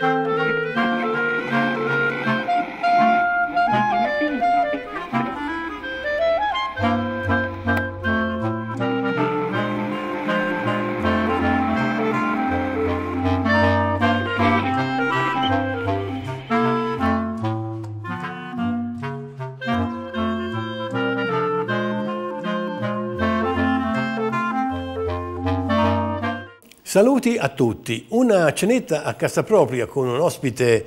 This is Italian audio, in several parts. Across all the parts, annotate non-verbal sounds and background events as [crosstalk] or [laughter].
Thank you. Saluti a tutti. Una cenetta a casa propria con un ospite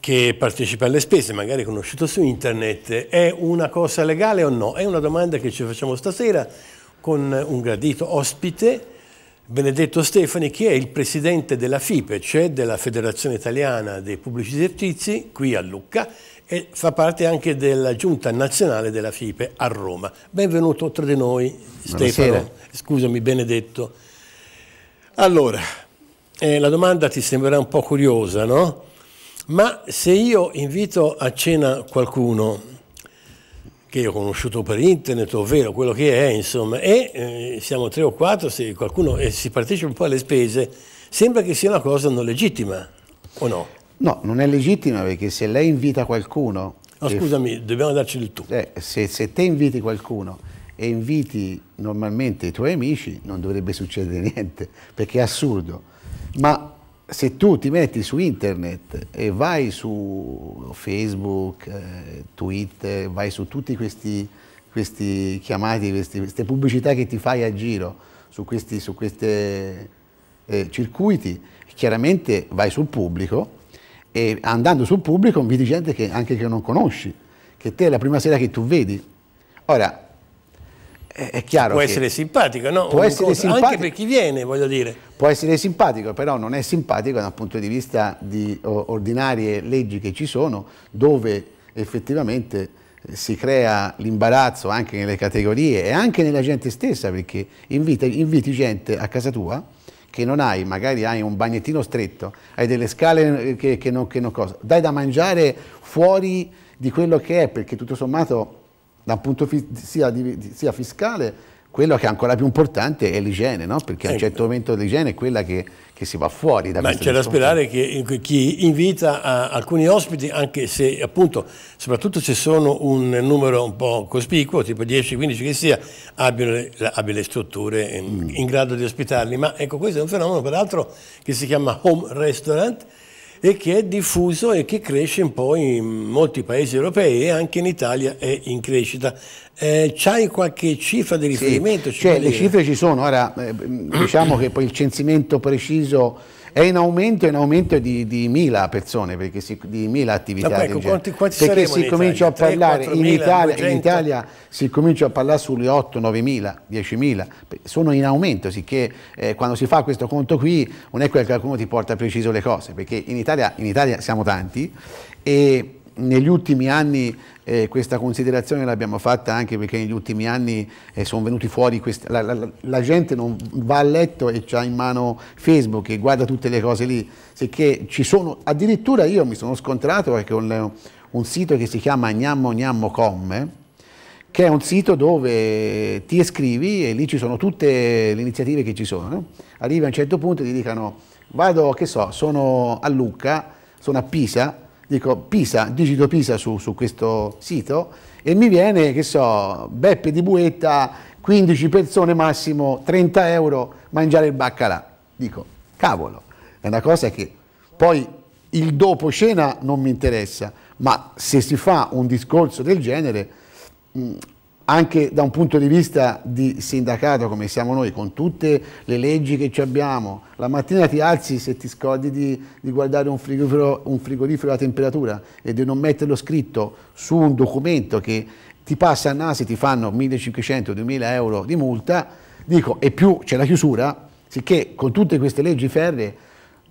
che partecipa alle spese, magari conosciuto su internet, è una cosa legale o no? È una domanda che ci facciamo stasera con un gradito ospite, Benedetto Stefani, che è il presidente della FIPE, cioè della Federazione Italiana dei Pubblici Esercizi, qui a Lucca, e fa parte anche della giunta nazionale della FIPE a Roma. Benvenuto tra di noi, Buonasera. Stefano. Scusami, Benedetto. Allora, eh, la domanda ti sembrerà un po' curiosa, no? Ma se io invito a cena qualcuno che io ho conosciuto per internet, ovvero quello che è, insomma, e eh, siamo tre o quattro, se qualcuno eh, si partecipa un po' alle spese, sembra che sia una cosa non legittima, o no? No, non è legittima perché se lei invita qualcuno... No, eh, scusami, dobbiamo darci il tu. Eh, se, se te inviti qualcuno e inviti normalmente i tuoi amici, non dovrebbe succedere [laughs] niente, perché è assurdo. Ma se tu ti metti su internet e vai su Facebook, eh, Twitter, vai su tutti questi, questi chiamati, questi, queste pubblicità che ti fai a giro, su questi su queste, eh, circuiti, chiaramente vai sul pubblico e andando sul pubblico inviti gente che, anche che non conosci, che te è la prima sera che tu vedi. Ora, è chiaro può essere simpatico, no? Può essere simpatico, anche per chi viene, voglio dire. Può essere simpatico, però non è simpatico dal punto di vista di ordinarie leggi che ci sono, dove effettivamente eh, si crea l'imbarazzo anche nelle categorie e anche nella gente stessa, perché inviti, inviti gente a casa tua che non hai, magari hai un bagnettino stretto, hai delle scale eh, che, che non, che non cosa, dai da mangiare fuori di quello che è, perché tutto sommato da un punto fi sia, di, sia, fiscale, quello che è ancora più importante è l'igiene, no? perché a un certo momento l'igiene è quella che, che, si va fuori da Ma c'è da sperare che chi invita alcuni ospiti, anche se appunto, soprattutto se sono un numero un po' cospicuo, tipo 10-15 che sia, abbiano le, abbia le strutture in, mm. in grado di ospitarli. Ma ecco, questo è un fenomeno peraltro che si chiama home restaurant, e che è diffuso e che cresce un po' in molti paesi europei e anche in Italia è in crescita. Eh, C'hai qualche cifra di riferimento? Sì, cioè, le cifre ci sono, ora eh, diciamo che poi il censimento preciso è in aumento, in aumento di, di mila persone, si, di mila attività. Ma ecco, quanti, quanti perché si comincia a parlare 3, in, Italia, in, Italia, si comincia a parlare sulle 8, 9 mila, 10 mila, sono in aumento, sicché eh, quando si fa questo conto qui non è che qualcuno ti porta preciso le cose, perché in Italia, in Italia siamo tanti e negli ultimi anni eh, questa considerazione l'abbiamo fatta anche perché negli ultimi anni eh, sono venuti fuori, questi, la, la, la, gente non va a letto e ha in mano Facebook e guarda tutte le cose lì, sicché ci sono, addirittura io mi sono scontrato con un sito che si chiama gnammognammo.com eh, che è un sito dove ti iscrivi e lì ci sono tutte le iniziative che ci sono. Eh. Arrivi a un certo punto e ti dicono vado, che so, sono a Lucca, sono a Pisa, dico Pisa, digito Pisa su, su questo sito e mi viene, che so, Beppe di Buetta, 15 persone massimo, 30 euro, mangiare il baccalà. Dico, cavolo, è una cosa che poi il dopo cena non mi interessa, ma se si fa un discorso del genere, mm, anche da un punto di vista di sindacato come siamo noi, con tutte le leggi che abbiamo, la mattina ti alzi se ti scordi di, di guardare un frigorifero, un frigorifero, a temperatura e di non metterlo scritto su un documento che ti passa a nasi, ti fanno 1500-2000 euro di multa, dico, e più c'è la chiusura, sicché con tutte queste leggi ferree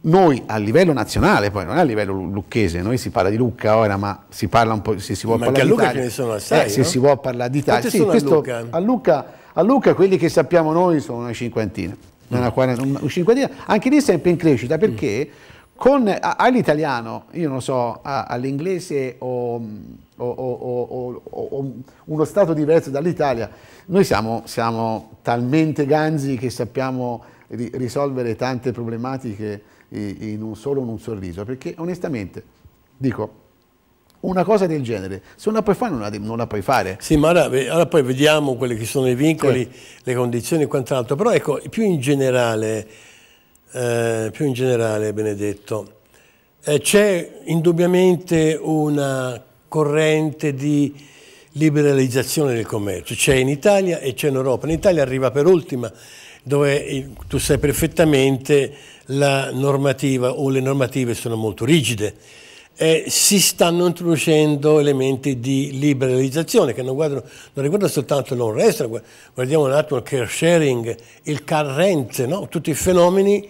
noi a livello nazionale, poi non a livello lucchese, noi si parla di Lucca ora, ma si parla un po', se si vuole parlare di ne sono assai, eh, no? Se si vuole parlare di Italia. Sì, questo, a, Lucca? A, Lucca, a, Lucca? quelli che sappiamo noi sono una cinquantina, mm. una quaranta, una cinquantina, anche lì sempre in crescita, perché mm. con, all'italiano, io non so, all'inglese o, o, o, o, uno stato diverso dall'Italia, noi siamo, siamo talmente ganzi che sappiamo risolvere tante problematiche in un solo in un sorriso, perché onestamente, dico, una cosa del genere, se non la puoi fare non la, non la puoi fare. Sì, ma ora, allora poi vediamo quelli che sono i vincoli, sì. le condizioni e quant'altro, però ecco, più in generale, eh, più in generale Benedetto, eh, c'è indubbiamente una corrente di liberalizzazione del commercio, c'è in Italia e c'è in Europa, in Italia arriva per ultima dove tu sai perfettamente la normativa o le normative sono molto rigide. Eh, si stanno introducendo elementi di liberalizzazione che non, guardano, non riguardano soltanto l'on rest, guardiamo un attimo il care sharing, il car rent, no? tutti i fenomeni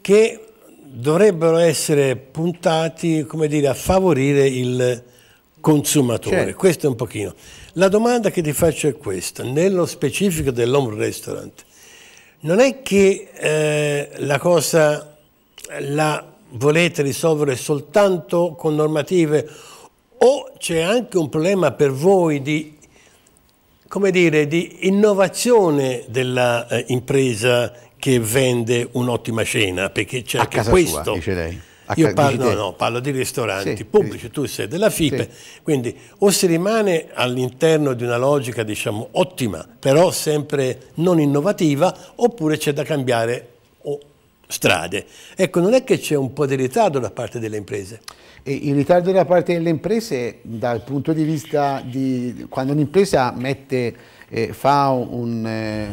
che dovrebbero essere puntati dire, a favorire il consumatore. Certo. Questo è un pochino. La domanda che ti faccio è questa, nello specifico dell'home restaurant, non è che eh, la cosa la volete risolvere soltanto con normative o c'è anche un problema per voi di, dire, di innovazione dell'impresa eh, che vende un'ottima cena, perché c'è anche questo. Sua, dice lei. Io parlo, no, parlo, di ristoranti sì, pubblici, sì. tu sei della FIPE, sì. quindi o si rimane all'interno di una logica diciamo, ottima, però sempre non innovativa, oppure c'è da cambiare oh, strade. Ecco, non è che c'è un po' di ritardo da parte delle imprese? E il ritardo da parte delle imprese dal punto di vista di quando un'impresa mette, eh, un, eh,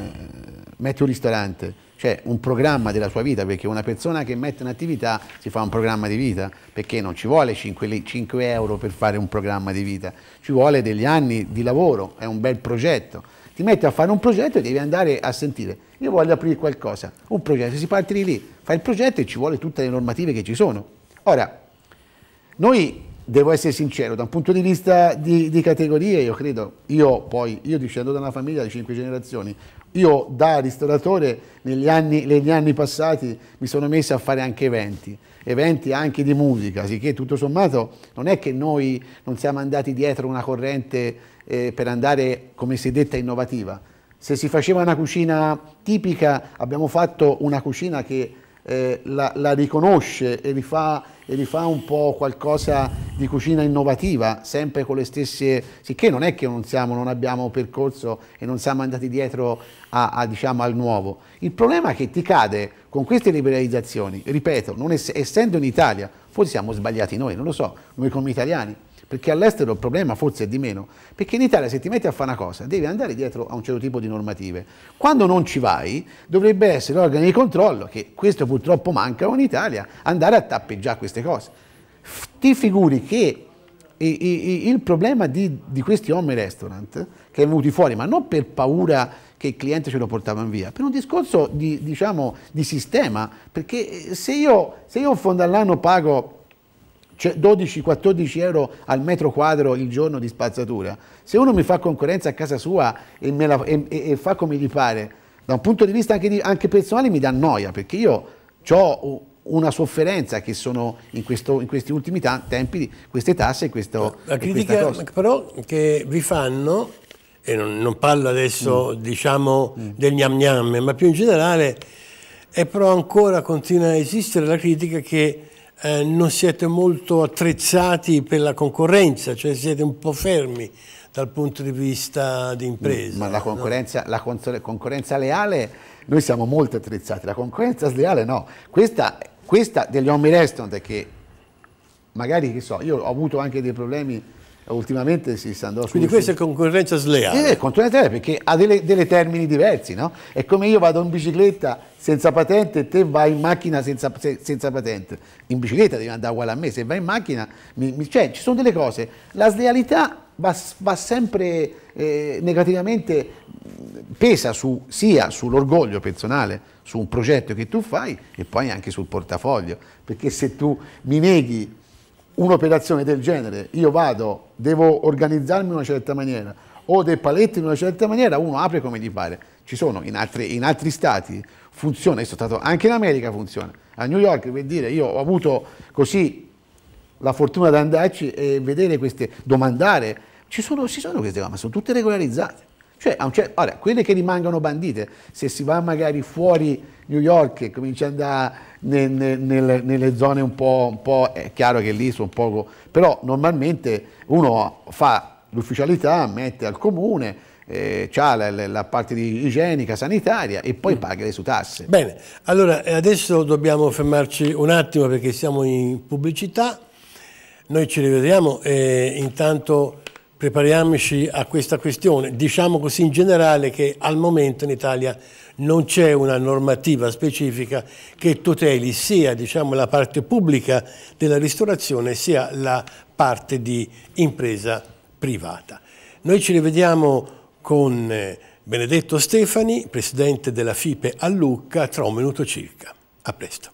mette un ristorante, cioè un programma della sua vita, perché una persona che mette in attività si fa un programma di vita, perché non ci vuole 5, 5, euro per fare un programma di vita, ci vuole degli anni di lavoro, è un bel progetto. Ti metti a fare un progetto e devi andare a sentire, io voglio aprire qualcosa, un progetto, si parte di lì, fai il progetto e ci vuole tutte le normative che ci sono. Ora, noi, devo essere sincero, da un punto di vista di, di categorie, io credo, io poi, io discendo da una famiglia di 5 generazioni, io da ristoratore negli anni, negli anni, passati mi sono messo a fare anche eventi, eventi anche di musica, sicché tutto sommato non è che noi non siamo andati dietro una corrente eh, per andare, come si è detta, innovativa. Se si faceva una cucina tipica, abbiamo fatto una cucina che eh, la, la, riconosce e rifà, e rifà un po' qualcosa di cucina innovativa, sempre con le stesse, sicché non è che non, siamo, non abbiamo percorso e non siamo andati dietro a, a, diciamo, al nuovo. Il problema è che ti cade con queste liberalizzazioni, ripeto, ess essendo in Italia, forse siamo sbagliati noi, non lo so, noi come italiani, perché all'estero il problema forse è di meno, perché in Italia se ti metti a fare una cosa devi andare dietro a un certo tipo di normative. Quando non ci vai dovrebbe essere l'organo di controllo, che questo purtroppo manca in Italia, andare a tappeggiare queste cose. Ti figuri che il problema di, di questi home restaurant che è venuti fuori, ma non per paura che il cliente ce lo portavano via, per un discorso di, diciamo, di sistema, perché eh, se io, se io in fondo all'anno pago cioè 12-14 euro al metro quadro il giorno di spazzatura. Se uno mi fa concorrenza a casa sua e, la, e, e fa come gli pare, da un punto di vista anche, di, anche personale mi dà noia, perché io ho una sofferenza che sono in, questo, in questi ultimi tempi, queste tasse e questo... La critica però che vi fanno, e non, non parlo adesso mm. diciamo mm. del gnam gnam, ma più in generale, è però ancora continua a esistere la critica che eh, non siete molto attrezzati per la concorrenza, cioè siete un po' fermi dal punto di vista di impresa. Ma la concorrenza, no? la concorrenza leale, noi siamo molto attrezzati, la concorrenza sleale no. Questa, questa degli home restaurant che magari, che so, io ho avuto anche dei problemi ultimamente si sta andando Quindi questa è concorrenza sleale. Eh, concorrenza sleale perché ha delle, delle termini diversi, no? È come io vado in bicicletta senza patente e te vai in macchina senza, se, senza, patente. In bicicletta devi andare uguale a me, se vai in macchina... Mi, mi, cioè, ci sono delle cose. La slealità va, va sempre eh, negativamente, pesa su, sia sull'orgoglio personale, su un progetto che tu fai e poi anche sul portafoglio. Perché se tu mi neghi un'operazione del genere, io vado, devo organizzarmi in una certa maniera, ho dei paletti in una certa maniera, uno apre come gli pare. Ci sono in altri, in altri stati, funziona, stato, anche in America funziona. A New York, per dire, io ho avuto così la fortuna di andarci e vedere queste, domandare, ci sono, ci sono queste cose, ma sono tutte regolarizzate. Cioè, cioè ora, quelle che rimangono bandite, se si va magari fuori New York e cominci ad andare nel, nelle zone un po', un po', è chiaro che lì sono poco, però normalmente uno fa l'ufficialità, mette al comune, eh, ha la, la, parte di igienica, sanitaria e poi mm. paga le sue tasse. Bene, allora eh, adesso dobbiamo fermarci un attimo perché siamo in pubblicità, noi ci rivediamo e intanto prepariamoci a questa questione, diciamo così in generale che al momento in Italia non c'è una normativa specifica che tuteli sia diciamo, la parte pubblica della ristorazione sia la parte di impresa privata. Noi ci rivediamo con eh, Benedetto Stefani, presidente della FIPE a Lucca, tra un minuto circa. A presto.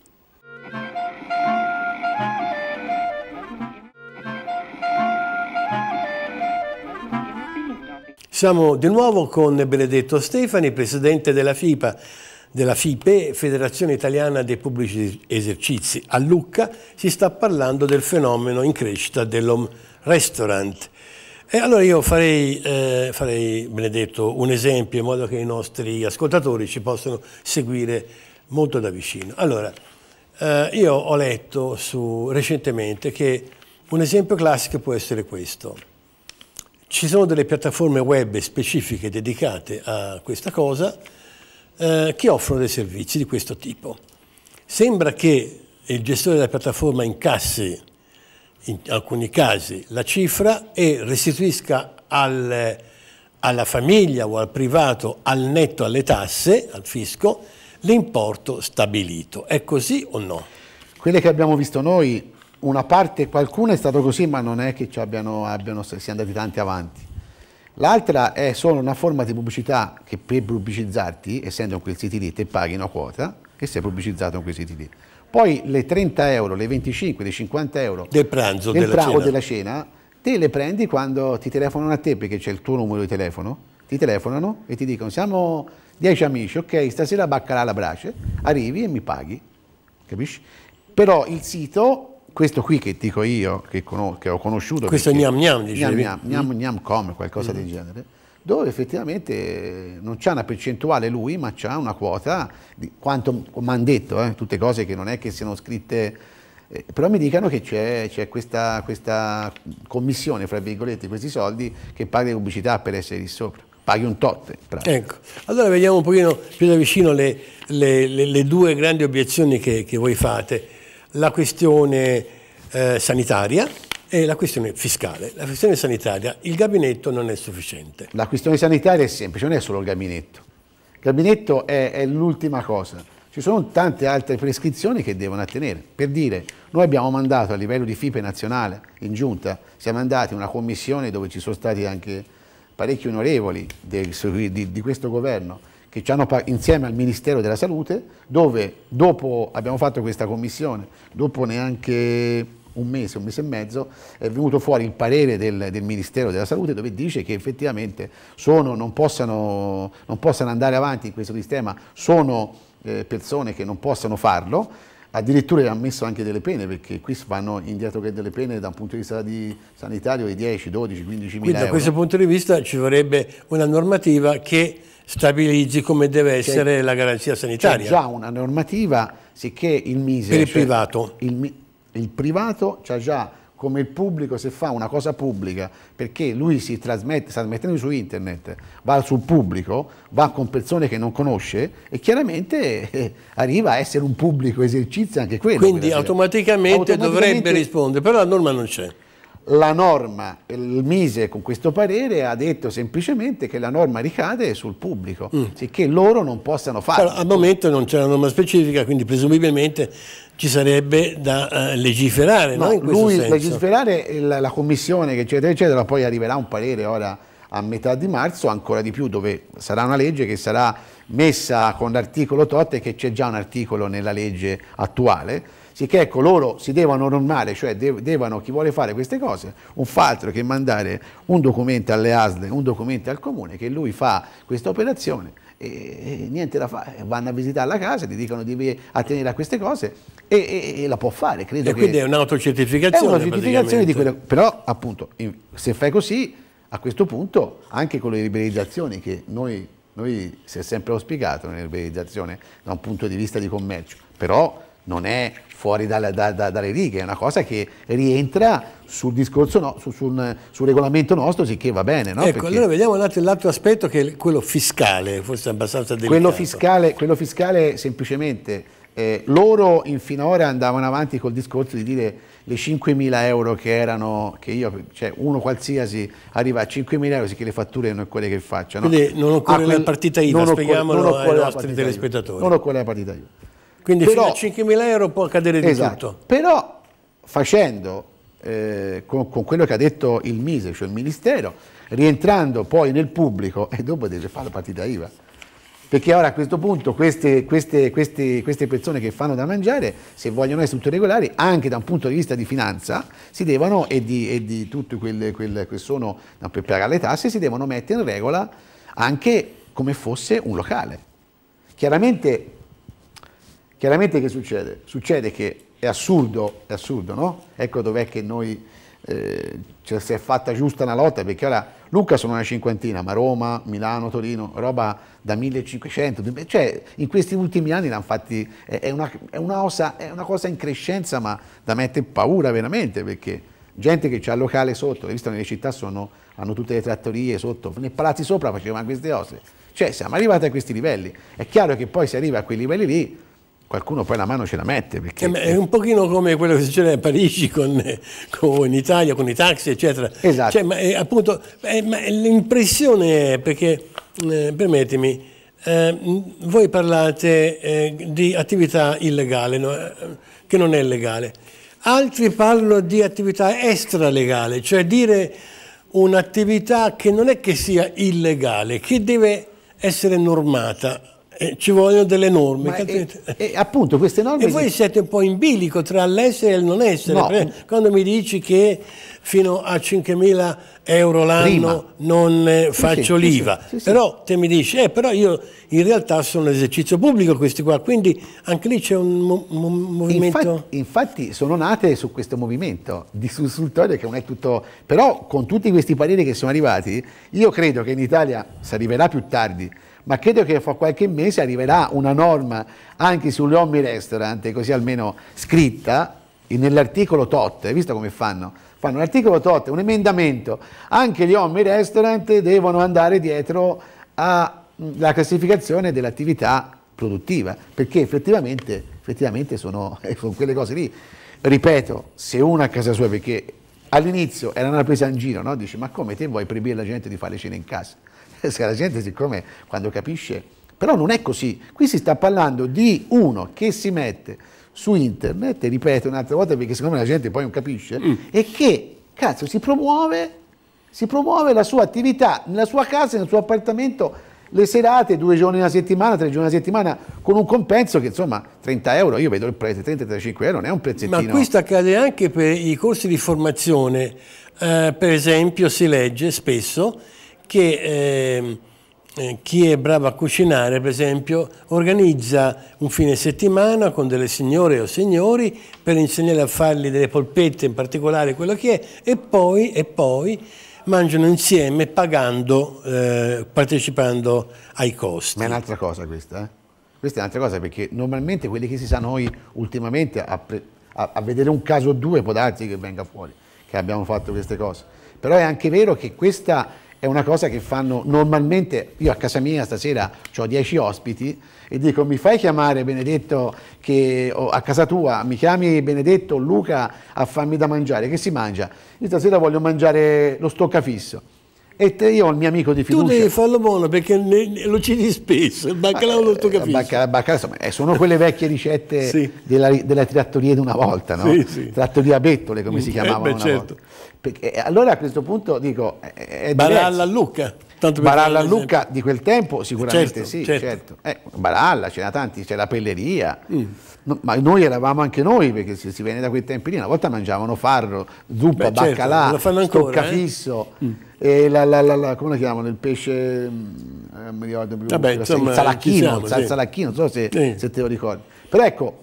Siamo di nuovo con Benedetto Stefani, presidente della FIPA, della FIPE, Federazione Italiana dei Pubblici Esercizi. A Lucca si sta parlando del fenomeno in crescita dell'home restaurant. E allora io farei, eh, farei, Benedetto, un esempio in modo che i nostri ascoltatori ci possano seguire molto da vicino. Allora, eh, io ho letto su, recentemente che un esempio classico può essere questo ci sono delle piattaforme web specifiche dedicate a questa cosa eh, che offrono dei servizi di questo tipo. Sembra che il gestore della piattaforma incassi in alcuni casi la cifra e restituisca al, alla famiglia o al privato al netto alle tasse, al fisco, l'importo stabilito. È così o no? Quelle che abbiamo visto noi una parte, qualcuno è stato così, ma non è che abbiano, abbiano, siano andati tanti avanti. L'altra è solo una forma di pubblicità che per pubblicizzarti, essendo in quei siti lì, te paghi una quota e sei pubblicizzato in quei siti lì. Poi le 30 euro, le 25, le 50 euro del pranzo, del della, cena. della cena, te le prendi quando ti telefonano a te perché c'è il tuo numero di telefono, ti telefonano e ti dicono siamo 10 amici, ok, stasera baccalà la brace, arrivi e mi paghi, capisci? Però il sito questo qui che dico io, che, conos che ho conosciuto... Questo perché, gnam gnam, dicevi? Gnam gnam, gnam, mm. gnam come, qualcosa mm. del genere, dove effettivamente non c'è una percentuale lui, ma c'è una quota, di quanto mi hanno detto, eh, tutte cose che non è che siano scritte... Eh, però mi dicono che c'è, questa, questa, commissione, fra virgolette, questi soldi che paghi le pubblicità per essere lì sopra. Paghi un tot. Ecco, allora vediamo un pochino più da vicino le, le, le, le due grandi obiezioni che, che voi fate la questione eh, sanitaria e la questione fiscale. La questione sanitaria, il gabinetto non è sufficiente. La questione sanitaria è semplice, non è solo il gabinetto. Il gabinetto è, è l'ultima cosa. Ci sono tante altre prescrizioni che devono attenere. Per dire, noi abbiamo mandato a livello di FIPE nazionale, in giunta, siamo andati in una commissione dove ci sono stati anche parecchi onorevoli di, di questo governo, che ci hanno insieme al Ministero della Salute, dove dopo abbiamo fatto questa commissione, dopo neanche un mese, un mese e mezzo, è venuto fuori il parere del, del Ministero della Salute dove dice che effettivamente sono, non, possano, non, possano, andare avanti in questo sistema, sono eh, persone che non possono farlo, addirittura ha messo anche delle pene perché qui vanno indietro che delle pene da un punto di vista di sanitario di 10, 12, 15 mila Quindi da questo punto di vista ci vorrebbe una normativa che stabilizzi come deve essere la garanzia sanitaria. C'è già una normativa, sicché il MISE... Per il cioè, privato. Il, il privato c'ha già come il pubblico se fa una cosa pubblica perché lui si trasmette, sta mettendo su internet, va sul pubblico, va con persone che non conosce e chiaramente eh, arriva a essere un pubblico esercizio anche quello. Quindi automaticamente, automaticamente dovrebbe rispondere, però la norma non c'è. La norma, il Mise con questo parere ha detto semplicemente che la norma ricade sul pubblico, mm. sicché loro non possano farlo. al momento non c'è una norma specifica, quindi presumibilmente ci sarebbe da eh, legiferare. No, no? lui senso. legiferare, la, la commissione, eccetera, eccetera, poi arriverà un parere ora a metà di marzo, ancora di più, dove sarà una legge che sarà messa con l'articolo tot e che c'è già un articolo nella legge attuale sicché coloro si devono normare, cioè devono, chi vuole fare queste cose, non fa altro che mandare un documento alle ASL, un documento al comune, che lui fa questa operazione e, e niente da fare, vanno a visitare la casa, gli dicono di attenere a queste cose e, e, e la può fare. Credo e quindi è un'autocertificazione. È un'autocertificazione di quello, però appunto se fai così a questo punto anche con le liberalizzazioni che noi, noi si è sempre auspicato nella liberalizzazione da un punto di vista di commercio, però non è fuori dalle, dalle, dalle righe, è una cosa che rientra sul discorso, no, su, sul, sul, regolamento nostro, sì che va bene. No? Ecco, Perché... allora vediamo l'altro aspetto che è quello fiscale, forse abbastanza delicato. Quello fiscale, quello fiscale semplicemente, eh, loro in finora andavano avanti col discorso di dire le 5.000 euro che erano, che io, cioè uno qualsiasi arriva a 5.000 euro, sì che le fatture non sono quelle che faccio. No? Quindi non occorre ah, la partita IVA, non spieghiamolo non ai nostri telespettatori. Non occorre la partita IVA. Quindi però, fino a 5.000 euro può accadere di esatto, tutto. Però facendo eh, con, con, quello che ha detto il Mise, cioè il Ministero, rientrando poi nel pubblico e dopo deve fare la partita IVA. Perché ora a questo punto queste, queste, queste, queste persone che fanno da mangiare, se vogliono essere tutte regolari, anche da un punto di vista di finanza, si devono, e di, e di tutte quelle, quelle, che sono per pagare le tasse, si devono mettere in regola anche come fosse un locale. Chiaramente Chiaramente che succede? Succede che è assurdo, è assurdo, no? Ecco dov'è che noi eh, cioè, si è fatta giusta una lotta, perché ora Lucca sono una cinquantina, ma Roma, Milano, Torino, roba da 1500, cioè in questi ultimi anni l'hanno fatti, è una, è, una cosa, è una, cosa, in crescenza, ma da mettere paura veramente, perché gente che c'ha il locale sotto, visto che nelle città sono, hanno tutte le trattorie sotto, nei palazzi sopra facevano queste cose, cioè siamo arrivati a questi livelli, è chiaro che poi si arriva a quei livelli lì, qualcuno poi la mano ce la mette. Perché... Eh, è un pochino come quello che succede a Parigi con, con, in Italia, con i taxi, eccetera. Esatto. Cioè, ma è, appunto, eh, è, ma l'impressione è, perché, eh, permettimi, eh, voi parlate eh, di attività illegale, no? Eh, che non è legale. Altri parlano di attività extralegale, cioè dire un'attività che non è che sia illegale, che deve essere normata eh, ci vogliono delle norme. E, e, eh, eh, appunto queste norme... E voi siete un po' in bilico tra l'essere e il non essere. No. Quando mi dici che fino a 5.000 euro l'anno Prima. non sì, faccio sì, l'IVA, sì, però te mi dici, eh, però io in realtà sono esercizio pubblico questi qua, quindi anche lì c'è un, mo movimento... Infatti, infatti, sono nate su questo movimento di sussultorio che non è tutto... Però con tutti questi pareri che sono arrivati, io credo che in Italia si arriverà più tardi ma credo che fra qualche mese arriverà una norma anche sugli omni restaurant, così almeno scritta, nell'articolo tot, hai visto come fanno? Fanno un tot, un emendamento, anche gli omni restaurant devono andare dietro alla mm, classificazione dell'attività produttiva, perché effettivamente, effettivamente sono, [laughs] eh, sono quelle cose lì. Ripeto, se uno a casa sua, perché all'inizio era una presa in giro, no? dici ma come te vuoi proibire la gente di fare cena in casa? [laughs] se la gente siccome quando capisce, però non è così, qui si sta parlando di uno che si mette su internet, ripeto un'altra volta perché secondo me la gente poi non capisce, mm. e che cazzo si promuove, si promuove la sua attività nella sua casa, nel suo appartamento, le serate, due giorni alla settimana, tre giorni alla settimana, con un compenso che insomma 30 euro, io vedo il prezzo, 30-35 euro, non è un pezzettino. Ma questo accade anche per i corsi di formazione, eh, per esempio si legge spesso che ehm, eh, chi è bravo a cucinare, per esempio, organizza un fine settimana con delle signore o signori per insegnare a fargli delle polpette, in particolare quello che è, e poi, e poi mangiano insieme pagando, eh, partecipando ai costi. Ma è un'altra cosa questa, eh? Questa è un'altra cosa perché normalmente quelli che si sa noi ultimamente a, a, a vedere un caso o due può darsi che venga fuori, che abbiamo fatto queste cose. Però è anche vero che questa è una cosa che fanno normalmente, io a casa mia stasera ho 10 ospiti e dico mi fai chiamare Benedetto che, a casa tua, mi chiami Benedetto, Luca a farmi da mangiare, che si mangia? Io stasera voglio mangiare lo stoccafisso. E te, io ho il mio amico di fiducia. Tu devi farlo buono perché ne, ne, lo citi spesso, il baccalà lo eh, sto capendo. Baccalà, baccalà, insomma, eh, sono quelle vecchie ricette sì. della, della trattoria di una volta, no? Sì, sì. Trattoria bettole come mm, si eh, chiamavano eh, beh, certo. Volta. Perché, eh, allora a questo punto dico... Eh, eh, è Baralla a Lucca. Baralla Lucca di quel tempo sicuramente certo, sì, certo. certo. Eh, Baralla, c'era tanti, c'era Pelleria. Mm. No, ma noi eravamo anche noi, perché se si viene da quei tempi lì, una volta mangiavano farro, zuppa, Beh, certo, baccalà, certo, stoccafisso, eh? mm. e la, la, la, come lo chiamano, il pesce, mm, non mi ricordo più, Vabbè, insomma, il salacchino, siamo, il salacchino, sì. non so se, sì. se te lo ricordi. Però ecco,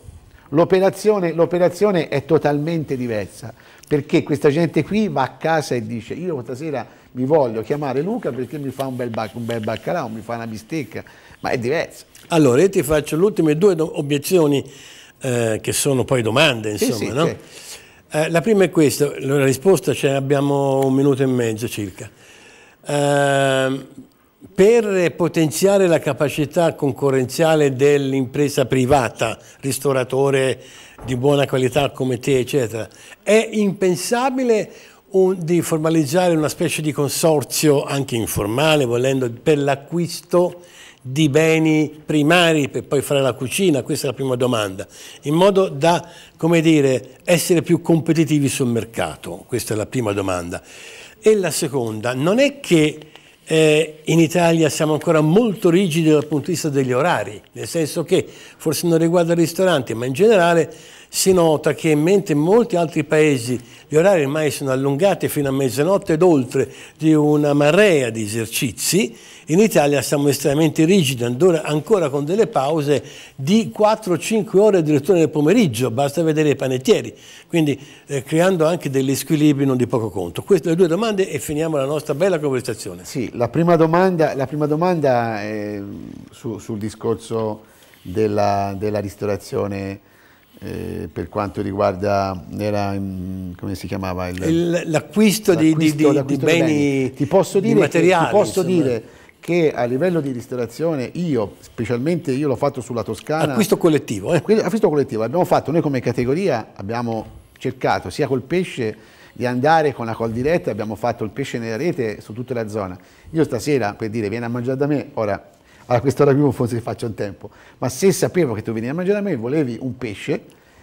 L'operazione, l'operazione è totalmente diversa perché questa gente qui va a casa e dice io stasera mi voglio chiamare Luca perché mi fa un bel, bac- un bel baccalà, mi fa una bistecca, ma è diversa. Allora io ti faccio le ultime due obiezioni eh, che sono poi domande, insomma. Sì, sì, no? Certo. eh, la prima è questa, la risposta ce l'abbiamo un minuto e mezzo circa. Eh, per potenziare la capacità concorrenziale dell'impresa privata, ristoratore di buona qualità come te, eccetera, è impensabile un, di formalizzare una specie di consorzio, anche informale, volendo, per l'acquisto di beni primari per poi fare la cucina? Questa è la prima domanda. In modo da, come dire, essere più competitivi sul mercato? Questa è la prima domanda. E la seconda, non è che eh, in Italia siamo ancora molto rigidi dal punto di vista degli orari, nel senso che forse non riguarda i ristoranti, ma in generale si nota che mentre in molti altri paesi gli orari ormai sono allungati fino a mezzanotte ed oltre di una marea di esercizi, in Italia siamo estremamente rigidi, ancora con delle pause di 4-5 ore addirittura nel pomeriggio, basta vedere i panettieri, quindi eh, creando anche degli squilibri non di poco conto. Queste sono le due domande e finiamo la nostra bella conversazione. Sì, la prima domanda, la prima domanda è su, sul discorso della, della ristorazione eh, per quanto riguarda era, mm, come si chiamava l'acquisto di, di, di, di, beni, beni. Ti posso dire, che, ti posso dire che a livello di ristorazione io, specialmente io l'ho fatto sulla Toscana. Acquisto collettivo. Eh? Acquisto collettivo. Abbiamo fatto, noi come categoria abbiamo cercato sia col pesce di andare con la col diretta, abbiamo fatto il pesce nella rete su tutta la zona. Io stasera, per dire, vieni a mangiare da me, ora a quest'ora qui non forse faccio un tempo, ma se sapevo che tu venivi a mangiare a me e volevi un pesce,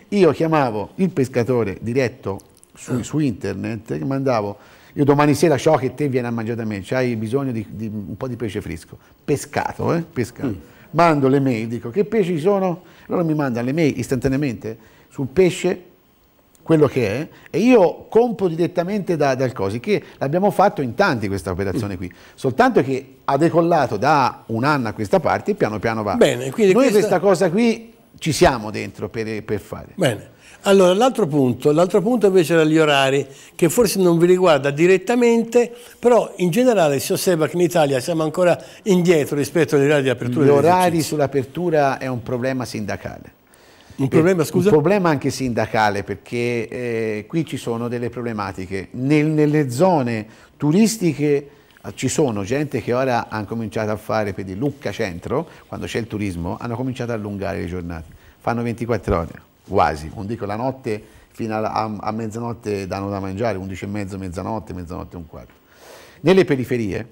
io chiamavo il pescatore diretto su, ah. su internet, mandavo, io domani sera ciò che te vieni a mangiare da me, hai bisogno di, di, un po' di pesce fresco, pescato, eh? pescato. Mm. Mando le mail, dico che pesci sono? Loro mi mandano le mail istantaneamente sul pesce quello che è e io compro direttamente da, dal Cosi, che l'abbiamo fatto in tanti questa operazione mm. qui, soltanto che ha decollato da un anno a questa parte e piano piano va. Bene, quindi Noi questa... questa cosa qui ci siamo dentro per, per fare. Bene. Allora, l'altro punto, punto, invece era gli orari, che forse non vi riguarda direttamente, però in generale si osserva che in Italia siamo ancora indietro rispetto agli orari di apertura. Gli orari sull'apertura è un problema sindacale. Un eh, problema, scusa? Un problema anche sindacale, perché eh, qui ci sono delle problematiche. Nel, nelle zone turistiche ah, ci sono gente che ora hanno cominciato a fare per il Lucca Centro, quando c'è il turismo, hanno cominciato a allungare le giornate. Fanno 24 ore, quasi, non dico la notte, fino a, a, a mezzanotte danno da mangiare, 11 e mezzo, mezzanotte, mezzanotte e un quarto. Nelle periferie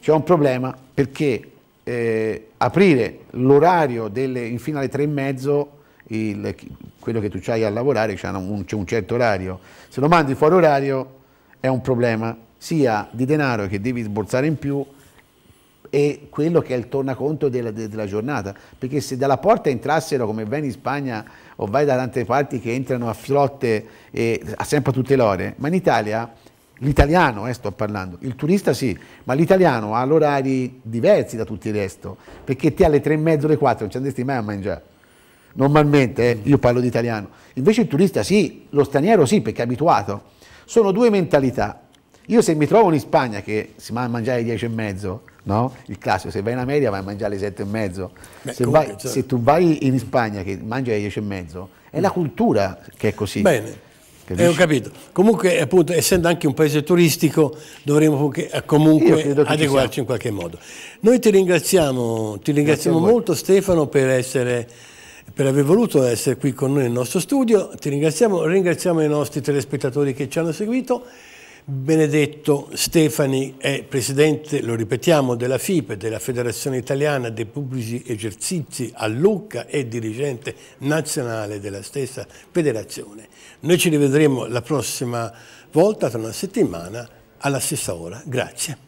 c'è un problema perché eh, aprire l'orario fino alle tre e mezzo il, quello che tu hai a lavorare c'è un, un, certo orario. Se lo mandi fuori orario è un problema sia di denaro che devi sborsare in più e quello che è il tornaconto della, della giornata. Perché se dalla porta entrassero come vai in Spagna o vai da tante parti che entrano a flotte e, a sempre tutte le ore, ma in Italia L'italiano, eh, sto parlando, il turista sì, ma l'italiano ha orari diversi da tutto il resto, perché te alle tre e mezzo, alle quattro non ci andresti mai a mangiare normalmente, eh, io parlo di italiano, invece il turista sì, lo straniero sì perché è abituato, sono due mentalità. Io se mi trovo in Spagna che si va a mangiare alle 10 e mezzo, no? Il classico, se vai in America vai a mangiare alle 7 e mezzo. Beh, se, comunque, vai, certo. se, tu vai in Spagna che mangi alle 10 e mezzo, è la cultura che è così. Bene. Eh, ho capito. Comunque, appunto, essendo anche un paese turistico, dovremmo comunque eh, adeguarci in qualche modo. Noi ti ringraziamo, ti ringraziamo molto Stefano per essere per aver voluto essere qui con noi nel nostro studio. Ti ringraziamo, ringraziamo i nostri telespettatori che ci hanno seguito. Benedetto Stefani è presidente, lo ripetiamo, della FIPE, della Federazione Italiana dei Pubblici Esercizi a Lucca e dirigente nazionale della stessa federazione. Noi ci rivedremo la prossima volta, tra una settimana, alla stessa ora. Grazie.